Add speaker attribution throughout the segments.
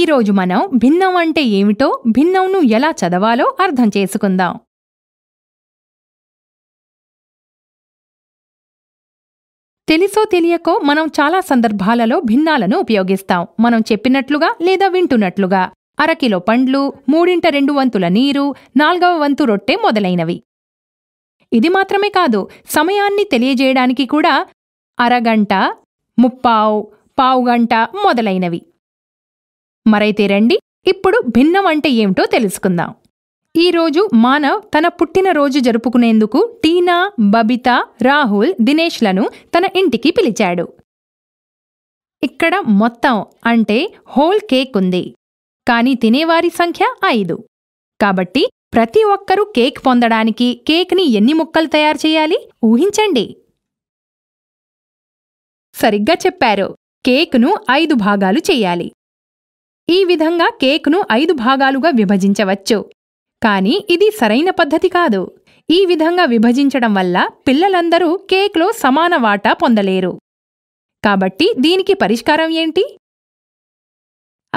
Speaker 1: ఈరోజు మనం భిన్నం అంటే ఏమిటో భిన్నంను ఎలా చదవాలో అర్థం చేసుకుందాం తెలిసో తెలియకో మనం చాలా సందర్భాలలో భిన్నాలను ఉపయోగిస్తాం మనం చెప్పినట్లుగా లేదా వింటున్నట్లుగా అరకిలో పండ్లు మూడింట రెండు వంతుల నీరు నాల్గవ వంతు రొట్టె మొదలైనవి ఇది మాత్రమే కాదు సమయాన్ని తెలియజేయడానికి కూడా అరగంట ముప్పావు పావుగంట మొదలైనవి మరైతే రండి ఇప్పుడు భిన్నం అంటే ఏమిటో తెలుసుకుందాం ఈరోజు మానవ్ తన పుట్టినరోజు జరుపుకునేందుకు టీనా బబితా రాహుల్ దినేష్లను తన ఇంటికి పిలిచాడు ఇక్కడ మొత్తం అంటే హోల్ కేక్ ఉంది కాని తినేవారి సంఖ్య ఐదు కాబట్టి ప్రతి ఒక్కరూ కేక్ పొందడానికి కేక్ని ఎన్ని ముక్కలు తయారు చేయాలి ఊహించండి సరిగ్గా చెప్పారు కేక్ను ఐదు భాగాలు చేయాలి ఈ విధంగా కేక్ను ఐదు భాగాలుగా విభజించవచ్చు కానీ ఇది సరైన పద్ధతి కాదు ఈ విధంగా విభజించడం వల్ల పిల్లలందరూ కేక్లో సమాన వాటా పొందలేరు కాబట్టి దీనికి పరిష్కారం ఏంటి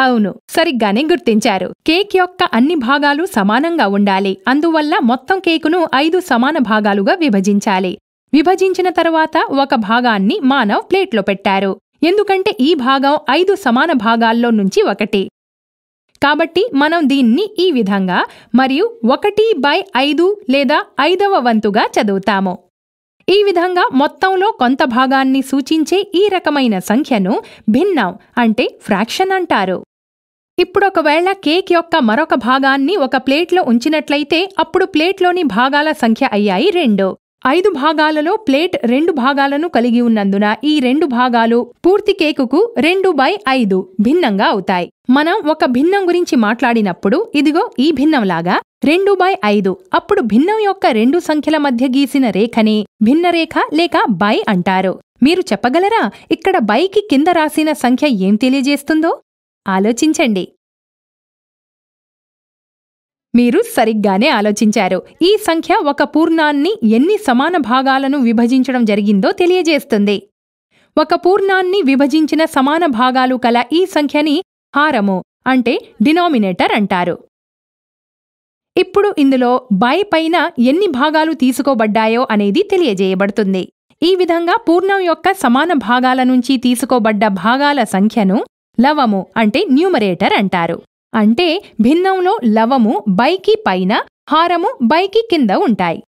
Speaker 1: అవును సరిగ్గానే గుర్తించారు కేక్ యొక్క అన్ని భాగాలు సమానంగా ఉండాలి అందువల్ల మొత్తం కేకును ఐదు సమాన భాగాలుగా విభజించాలి విభజించిన తరువాత ఒక భాగాన్ని మానవ్ ప్లేట్లో పెట్టారు ఎందుకంటే ఈ భాగం ఐదు సమాన భాగాల్లో నుంచి ఒకటి కాబట్టి మనం దీన్ని ఈ విధంగా మరియు ఒకటి బై ఐదు లేదా ఐదవ వంతుగా చదువుతాము ఈ విధంగా మొత్తంలో కొంత భాగాన్ని సూచించే ఈ రకమైన సంఖ్యను భిన్నం అంటే ఫ్రాక్షన్ అంటారు ఇప్పుడొకవేళ కేక్ యొక్క మరొక భాగాన్ని ఒక ప్లేట్లో ఉంచినట్లయితే అప్పుడు ప్లేట్లోని భాగాల సంఖ్య అయ్యాయి రెండు ఐదు భాగాలలో ప్లేట్ రెండు భాగాలను కలిగి ఉన్నందున ఈ రెండు భాగాలు పూర్తి కేకుకు రెండు బై ఐదు భిన్నంగా అవుతాయి మనం ఒక భిన్నం గురించి మాట్లాడినప్పుడు ఇదిగో ఈ భిన్నంలాగా రెండు బై ఐదు అప్పుడు భిన్నం యొక్క రెండు సంఖ్యల మధ్య గీసిన రేఖని భిన్నరేఖ లేక బై అంటారు మీరు చెప్పగలరా ఇక్కడ బైకి కింద రాసిన సంఖ్య ఏం తెలియజేస్తుందో ఆలోచించండి మీరు సరిగ్గానే ఆలోచించారు ఈ సంఖ్య ఒక పూర్ణాన్ని ఎన్ని సమాన భాగాలను విభజించడం జరిగిందో తెలియజేస్తుంది ఒక పూర్ణాన్ని విభజించిన సమాన భాగాలు కల ఈ సంఖ్యని హారము అంటే డినామినేటర్ అంటారు ఇప్పుడు ఇందులో బై పైన ఎన్ని భాగాలు తీసుకోబడ్డాయో అనేది తెలియజేయబడుతుంది ఈ విధంగా పూర్ణం యొక్క సమాన భాగాల నుంచి తీసుకోబడ్డ భాగాల సంఖ్యను లవము అంటే న్యూమరేటర్ అంటారు అంటే భిన్నంలో లవము బైకి పైన హారము బైకి కింద ఉంటాయి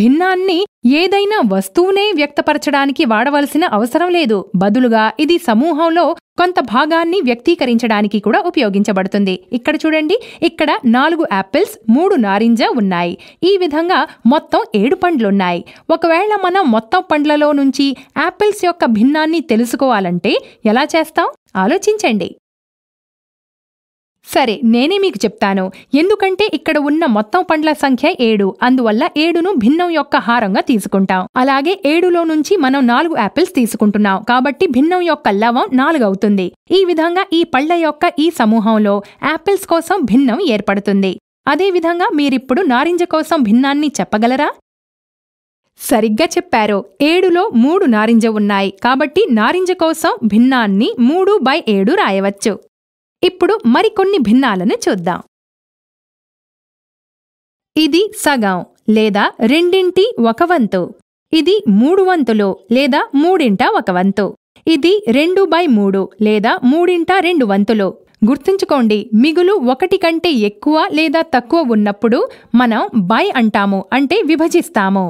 Speaker 1: భిన్నాన్ని ఏదైనా వస్తువునే వ్యక్తపరచడానికి వాడవలసిన అవసరం లేదు బదులుగా ఇది సమూహంలో కొంత భాగాన్ని వ్యక్తీకరించడానికి కూడా ఉపయోగించబడుతుంది ఇక్కడ చూడండి ఇక్కడ నాలుగు యాపిల్స్ మూడు నారింజ ఉన్నాయి ఈ విధంగా మొత్తం ఏడు పండ్లున్నాయి ఒకవేళ మనం మొత్తం పండ్లలో నుంచి యాపిల్స్ యొక్క భిన్నాన్ని తెలుసుకోవాలంటే ఎలా చేస్తాం ఆలోచించండి సరే నేనే మీకు చెప్తాను ఎందుకంటే ఇక్కడ ఉన్న మొత్తం పండ్ల సంఖ్య ఏడు అందువల్ల ఏడును భిన్నం యొక్క హారంగా తీసుకుంటాం అలాగే ఏడులో నుంచి మనం నాలుగు యాపిల్స్ తీసుకుంటున్నాం కాబట్టి భిన్నం యొక్క లవం నాలుగు అవుతుంది ఈ విధంగా ఈ పళ్ల యొక్క ఈ సమూహంలో యాపిల్స్ కోసం భిన్నం ఏర్పడుతుంది అదేవిధంగా మీరిప్పుడు నారింజ కోసం భిన్నాన్ని చెప్పగలరా సరిగ్గా చెప్పారు ఏడులో మూడు నారింజ ఉన్నాయి కాబట్టి నారింజ కోసం భిన్నాన్ని మూడు బై ఏడు రాయవచ్చు ఇప్పుడు మరికొన్ని భిన్నాలను చూద్దాం ఇది సగం లేదా రెండింటి ఒక వంతు ఇది మూడు వంతులు లేదా మూడింట ఒక వంతు ఇది రెండు బై మూడు లేదా మూడింట రెండు వంతులు గుర్తుంచుకోండి మిగులు ఒకటి కంటే ఎక్కువ లేదా తక్కువ ఉన్నప్పుడు మనం బై అంటాము అంటే విభజిస్తాము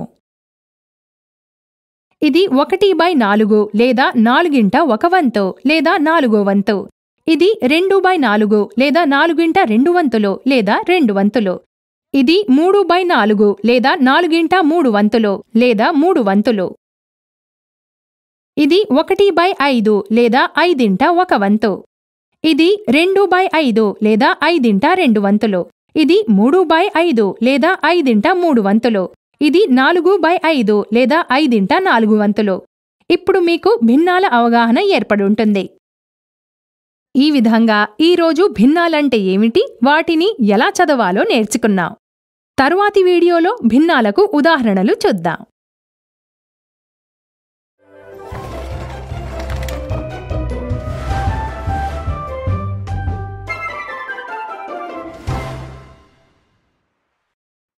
Speaker 1: ఇది ఒకటి బై నాలుగు లేదా నాలుగింట ఒక వంతు లేదా నాలుగో వంతు ఇది రెండు బై నాలుగు లేదా నాలుగింట రెండు వంతులో లేదా రెండు వంతులో ఇది మూడు బై నాలుగు లేదా నాలుగింట మూడు వంతులో లేదా మూడు వంతులో ఇది ఒకటి బై ఐదు లేదా ఐదింట ఒక వంతు ఇది రెండు బై ఐదు లేదా ఐదింట రెండు వంతులు ఇది మూడు బై ఐదు లేదా ఐదింట మూడు వంతులు ఇది నాలుగు బై ఐదు లేదా ఐదింట నాలుగు వంతులు ఇప్పుడు మీకు భిన్నాల అవగాహన ఏర్పడుంటుంది ఈ విధంగా ఈరోజు భిన్నాలంటే ఏమిటి వాటిని ఎలా చదవాలో నేర్చుకున్నాం తరువాతి వీడియోలో భిన్నాలకు ఉదాహరణలు చూద్దాం